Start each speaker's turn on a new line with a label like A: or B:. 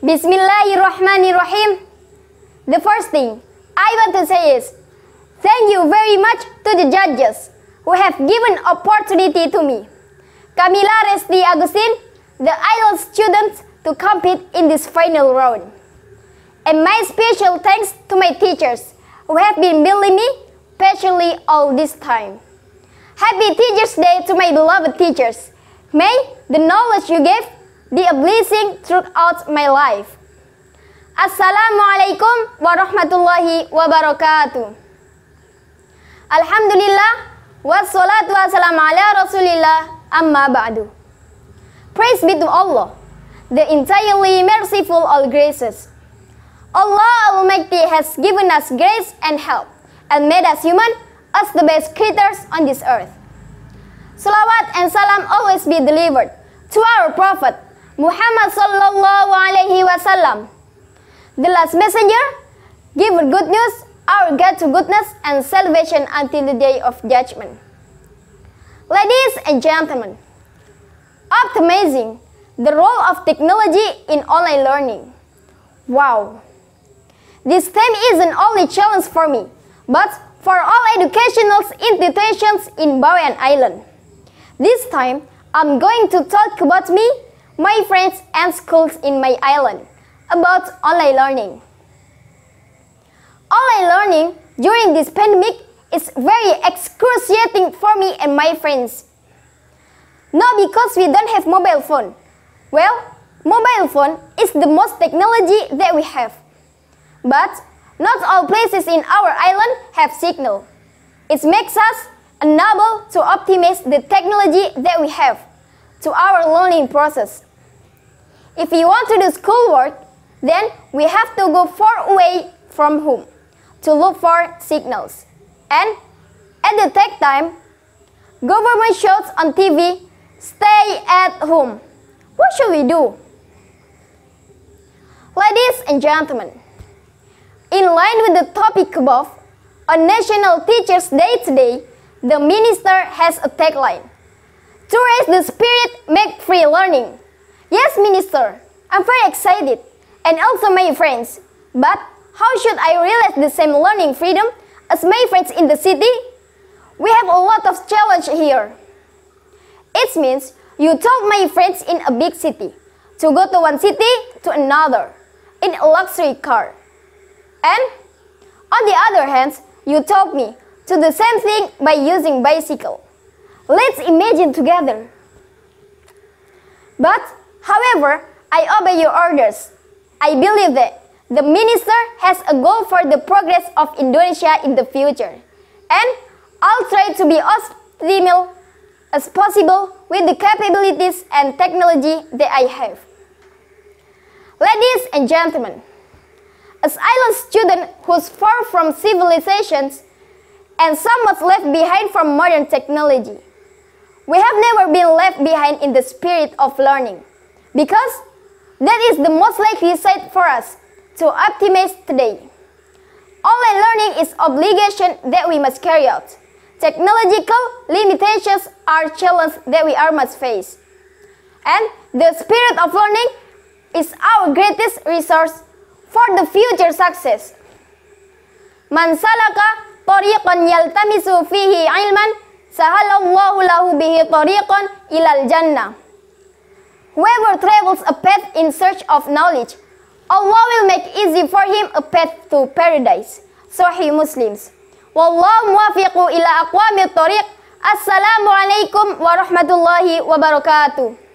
A: Bismillahirrahmanirrahim. The first thing I want to say is thank you very much to the judges who have given opportunity to me. Camila Resti Agustin, the idol students to compete in this final round. And my special thanks to my teachers who have been building me patiently all this time. Happy Teachers Day to my beloved teachers. May the knowledge you gave be a blessing throughout my life. Assalamualaikum warahmatullahi wabarakatuh. Alhamdulillah, wassalatu wassalamu ala rasulillah amma ba'du. Praise be to Allah, the entirely merciful all graces. Allah Almighty has given us grace and help and made us human as the best creatures on this earth. Salawat and salam always be delivered to our Prophet Muhammad sallallahu alayhi wasallam, the last messenger, give good news, our guide to goodness and salvation until the day of judgment. Ladies and gentlemen, optimizing the role of technology in online learning. Wow! This theme isn't only challenge for me, but for all educational institutions in Bowen Island. This time, I'm going to talk about me my friends and schools in my island about online learning. Online learning during this pandemic is very excruciating for me and my friends. Not because we don't have mobile phone. Well, mobile phone is the most technology that we have. But not all places in our island have signal. It makes us unable to optimize the technology that we have to our learning process. If you want to do schoolwork, then we have to go far away from home to look for signals. And at the tech time, government shows on TV, stay at home. What should we do? Ladies and gentlemen, in line with the topic above, on National Teachers Day today, the minister has a tagline, to raise the spirit, make free learning. Yes, Minister, I'm very excited, and also my friends. But how should I realize the same learning freedom as my friends in the city? We have a lot of challenge here. It means you told my friends in a big city to go to one city to another in a luxury car. And on the other hand, you told me to the same thing by using bicycle. Let's imagine together. But However, I obey your orders. I believe that the minister has a goal for the progress of Indonesia in the future. And I'll try to be as optimal as possible with the capabilities and technology that I have. Ladies and gentlemen, as island student who's far from civilizations and somewhat left behind from modern technology, we have never been left behind in the spirit of learning because that is the most likely site for us to optimize today. Online learning is obligation that we must carry out. Technological limitations are challenges that we are must face. And the spirit of learning is our greatest resource for the future success. Man salaka tariqan yaltamisu fihi ilman sahalallahu lahu bihi tariqan ilal jannah. Whoever travels a path in search of knowledge, Allah will make easy for him a path to paradise. Sahih Muslims. Wallahu muwafiqu ila aqwamit tariq. alaikum warahmatullahi wabarakatuh.